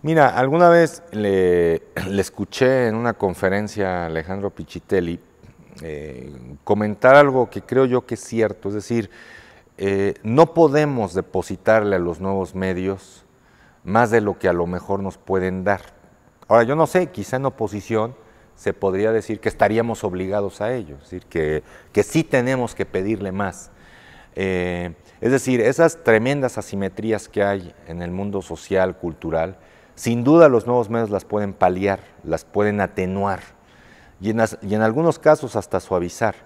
Mira, alguna vez le, escuché en una conferencia a Alejandro Pichitelli eh, comentar algo que creo yo que es cierto, es decir, eh, no podemos depositarle a los nuevos medios más de lo que a lo mejor nos pueden dar. Ahora, yo no sé, quizá en oposición se podría decir que estaríamos obligados a ello, es decir, que, sí tenemos que pedirle más. Eh, es decir, esas tremendas asimetrías que hay en el mundo social, cultural, sin duda los nuevos medios las pueden paliar, las pueden atenuar y en, algunos casos hasta suavizar,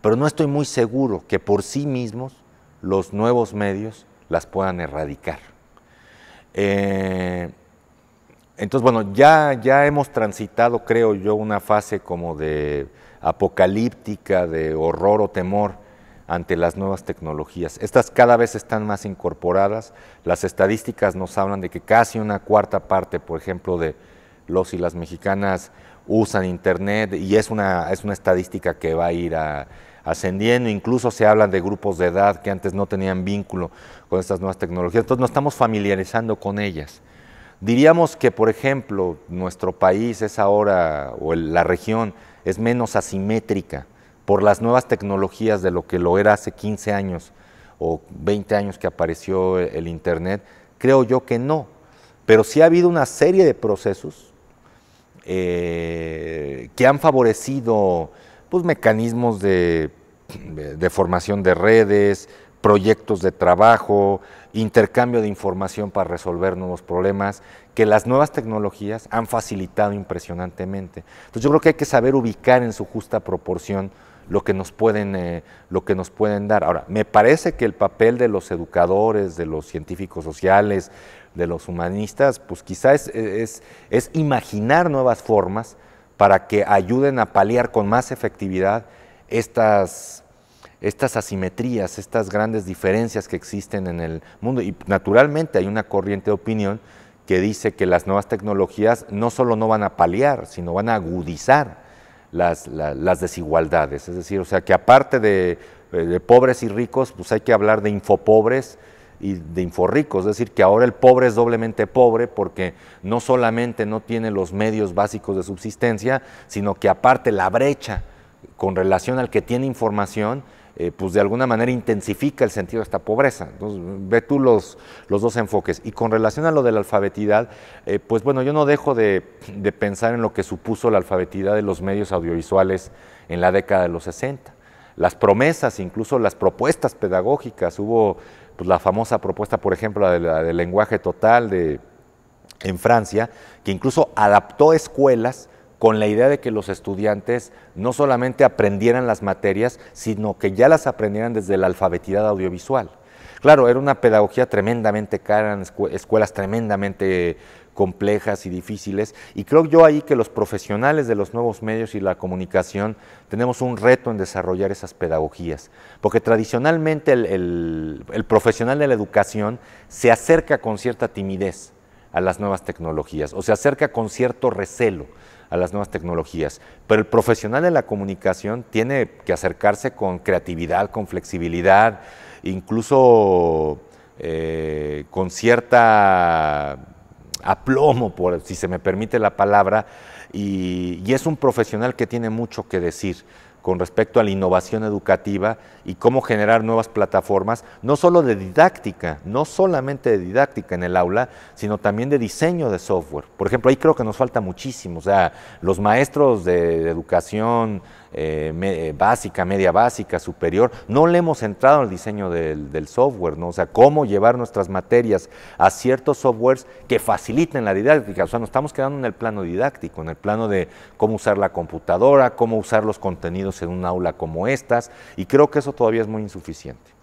pero no estoy muy seguro que por sí mismos los nuevos medios las puedan erradicar. Eh, entonces, bueno, ya, ya hemos transitado, creo yo, una fase como de apocalíptica, de horror o temor, ante las nuevas tecnologías. Estas cada vez están más incorporadas. Las estadísticas nos hablan de que casi una cuarta parte, por ejemplo, de los y las mexicanas usan Internet y es una, estadística que va a ir ascendiendo. Incluso se hablan de grupos de edad que antes no tenían vínculo con estas nuevas tecnologías. Entonces nos estamos familiarizando con ellas. Diríamos que, por ejemplo, nuestro país es ahora, o la región, es menos asimétrica por las nuevas tecnologías de lo que lo era hace 15 años o 20 años que apareció el Internet? Creo yo que no, pero sí ha habido una serie de procesos eh, que han favorecido pues, mecanismos de, de, formación de redes, proyectos de trabajo, intercambio de información para resolver nuevos problemas, que las nuevas tecnologías han facilitado impresionantemente. Entonces yo creo que hay que saber ubicar en su justa proporción lo que nos pueden, eh, lo que nos pueden dar. Ahora, me parece que el papel de los educadores, de los científicos sociales, de los humanistas, pues quizás eh, es, imaginar nuevas formas para que ayuden a paliar con más efectividad estas, estas asimetrías, estas grandes diferencias que existen en el mundo. Y naturalmente hay una corriente de opinión que dice que las nuevas tecnologías no solo no van a paliar, sino van a agudizar las, desigualdades. Es decir, o sea, que aparte de, eh, de, pobres y ricos, pues hay que hablar de infopobres y de inforricos. Es decir, que ahora el pobre es doblemente pobre porque no solamente no tiene los medios básicos de subsistencia, sino que aparte la brecha con relación al que tiene información eh, pues de alguna manera intensifica el sentido de esta pobreza. Entonces, ve tú los, dos enfoques. Y con relación a lo de la alfabetidad, eh, pues bueno, yo no dejo de, pensar en lo que supuso la alfabetidad de los medios audiovisuales en la década de los 60. Las promesas, incluso las propuestas pedagógicas, hubo pues, la famosa propuesta, por ejemplo, del de lenguaje total en Francia, que incluso adaptó escuelas con la idea de que los estudiantes no solamente aprendieran las materias, sino que ya las aprendieran desde la alfabetidad audiovisual. Claro, era una pedagogía tremendamente cara, en escuelas tremendamente complejas y difíciles, y creo yo ahí que los profesionales de los nuevos medios y la comunicación tenemos un reto en desarrollar esas pedagogías, porque tradicionalmente el profesional de la educación se acerca con cierta timidez a las nuevas tecnologías o se acerca con cierto recelo a las nuevas tecnologías. Pero el profesional de la comunicación tiene que acercarse con creatividad, con flexibilidad, incluso eh, con cierta aplomo, por, si se me permite la palabra, y es un profesional que tiene mucho que decir con respecto a la innovación educativa y cómo generar nuevas plataformas, no solo de didáctica, no solamente de didáctica en el aula, sino también de diseño de software. Por ejemplo, ahí creo que nos falta muchísimo. O sea, los maestros de, educación eh, eh, básica, media básica, superior, no le hemos entrado al el diseño del, del, software, ¿no? O sea, cómo llevar nuestras materias a ciertos softwares que faciliten la didáctica. O sea, nos estamos quedando en el plano didáctico, en el plano de cómo usar la computadora, cómo usar los contenidos en un aula como estas, y creo que eso todavía es muy insuficiente.